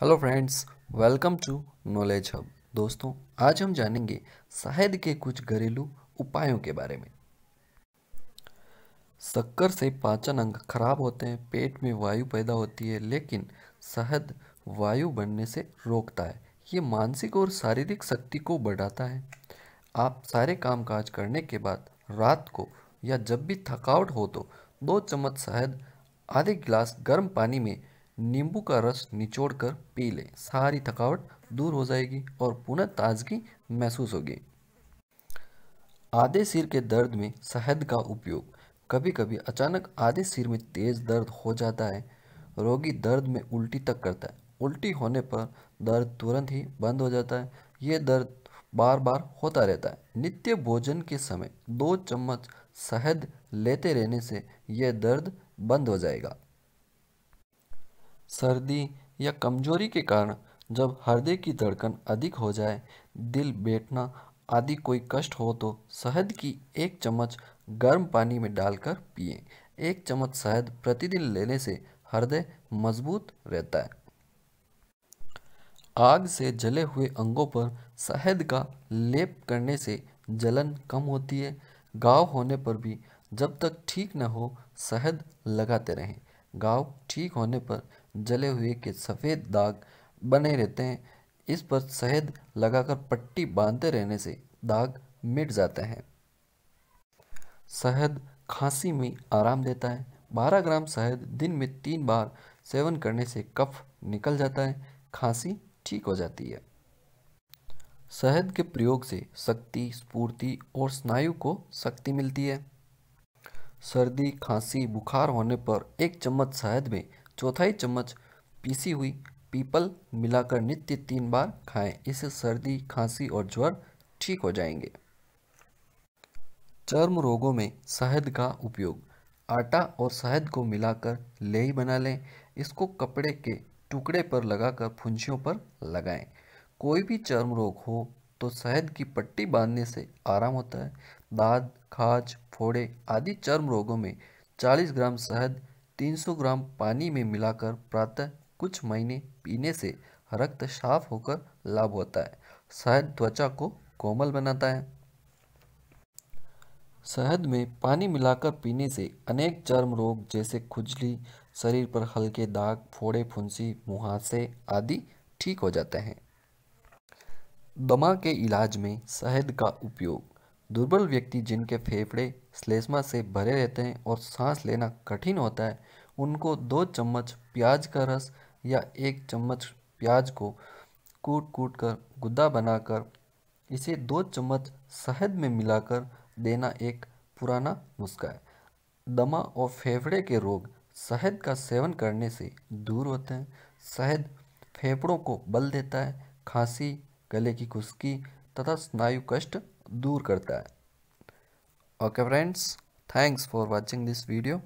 hello friends welcome to Knowledge Hub दोस्तों आज हम जानेंगे शहद के कुछ घरेलू उपायों के बारे में शक्कर से पाचन अंग खराब होते हैं पेट में वायु पैदा होती है लेकिन शहद वायु बनने से रोकता है ये मानसिक और शारीरिक शक्ति को बढ़ाता है आप सारे काम काज करने के बाद रात को या जब भी थकावट हो तो दो चम्मच शहद आधे गिलास गर्म पानी में नींबू का रस निचोड़कर पी लें सारी थकावट दूर हो जाएगी और पुनः ताजगी महसूस होगी आधे सिर के दर्द में शहद का उपयोग कभी कभी अचानक आधे सिर में तेज दर्द हो जाता है रोगी दर्द में उल्टी तक करता है उल्टी होने पर दर्द तुरंत ही बंद हो जाता है ये दर्द बार बार होता रहता है नित्य भोजन के समय दो चम्मच शहद लेते रहने से यह दर्द बंद हो जाएगा सर्दी या कमजोरी के कारण जब हृदय की धड़कन अधिक हो जाए दिल बैठना आदि कोई कष्ट हो तो शहद की एक चम्मच गर्म पानी में डालकर पिए एक चम्मच शहद प्रतिदिन लेने से हृदय मजबूत रहता है आग से जले हुए अंगों पर शहद का लेप करने से जलन कम होती है गाँव होने पर भी जब तक ठीक न हो शहद लगाते रहें गाँव ठीक होने पर जले हुए के सफ़ेद दाग बने रहते हैं इस पर शहद लगाकर पट्टी बांधते रहने से दाग मिट जाते हैं शहद खांसी में आराम देता है 12 ग्राम शहद दिन में तीन बार सेवन करने से कफ निकल जाता है खांसी ठीक हो जाती है शहद के प्रयोग से शक्ति स्फूर्ति और स्नायु को शक्ति मिलती है सर्दी खांसी बुखार होने पर एक चम्मच शहद में चौथाई चम्मच पीसी हुई पीपल मिलाकर नित्य तीन बार खाएं इससे सर्दी खांसी और ज्वर ठीक हो जाएंगे चर्म रोगों में शहद का उपयोग आटा और शहद को मिलाकर लेई बना लें इसको कपड़े के टुकड़े पर लगाकर फुंसियों पर लगाएं कोई भी चर्म रोग हो तो शहद की पट्टी बांधने से आराम होता है दाद खाज फोड़े आदि चर्म रोगों में 40 ग्राम शहद 300 ग्राम पानी में मिलाकर प्रातः कुछ महीने पीने से रक्त साफ होकर लाभ होता है शहद त्वचा को कोमल बनाता है शहद में पानी मिलाकर पीने से अनेक चर्म रोग जैसे खुजली शरीर पर हल्के दाग फोड़े फुंसी मुहासे आदि ठीक हो जाते हैं दमा के इलाज में शहद का उपयोग दुर्बल व्यक्ति जिनके फेफड़े श्लेष्मा से भरे रहते हैं और सांस लेना कठिन होता है उनको दो चम्मच प्याज का रस या एक चम्मच प्याज को कूट कूट कर गुद्दा बनाकर इसे दो चम्मच शहद में मिलाकर देना एक पुराना नुस्खा है दमा और फेफड़े के रोग शहद का सेवन करने से दूर होते हैं शहद फेफड़ों को बल देता है खांसी गले की खुश्की तथा स्नायु कष्ट दूर करता है okay friends thanks for watching this video